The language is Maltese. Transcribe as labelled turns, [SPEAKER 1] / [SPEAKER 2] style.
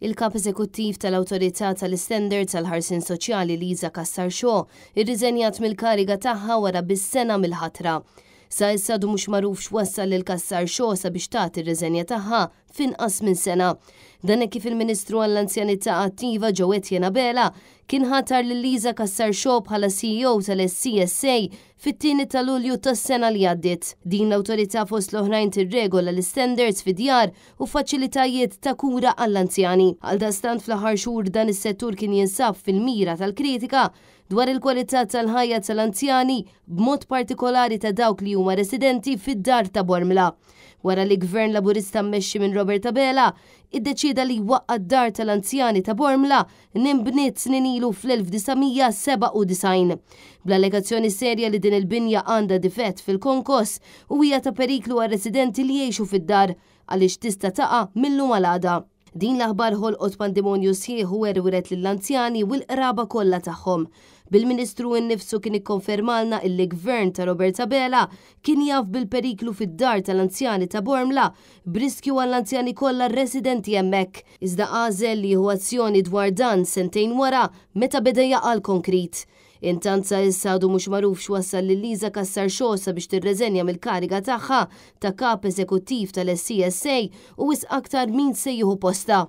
[SPEAKER 1] il-kap eżekuttiv tal-Awtorità tal standards tal-Ħarsin Soċjali Liza Kassar Xo irriżenjat mill-kariga tagħha wara bis-sena mill-ħatra. Sa issa du mhux magħruf x'wassal il Kassar Xo sabiex tagħti ir-riżenja tagħha finqas minn sena. Dan kif il-Ministru għall-Anzjanità Attiva ġewet Jena Bela kien ħatar li Liza Kassar Xo bħala CEO tal-SCSA fit-tieni ta' Lulju tas-sena li għaddiet. Din l-awtorità fost l-oħrajn tirregola l-standards fid-djar u faċilitajiet ta' kura għall-anzjani. Għal dastant fl-aħħar xhur dan is-settur kien jinsab fil-mira tal-kritika dwar il-kwalità tal-ħajja tal-anzjani b'mod partikolari ta' dawk li huma residenti fid-dar ta' Bormla wara li gvern laburista mmexxi minn Robert Abela iddeċida li waqqa d-dar tal-anzjani ta' Bormla nimbniet snin ilu fl-1997. bla allegazzjoni serja li din il-binja għanda difett fil-konkos u hija ta' periklu għal residenti li jiexu fid-dar għaliex tista' taqa' mill malada. Din l-aħbar ħolqot pandemonju sieħu erwiret lill-anzjani u l-qraba kollha tagħhom. Bil-Ministru innifsu kien ikkonfermalna illi gvern ta' Roberta Bela kien jaf bil-periklu fid-dar tal-anzjani ta' Bormla briskju għall-anzjani kollha residenti hemmhekk. Iżda għażel li huwa azzjoni dwar dan sentejn wara meta beda jaqal konkrit. Intant issa għadu mux maruf xwassal li Liza kassar xosa biex tirreżenja mill-kariga tagħha ta' kap eżekuttiv tal-SCSA u wis aktar min se jieħu posta.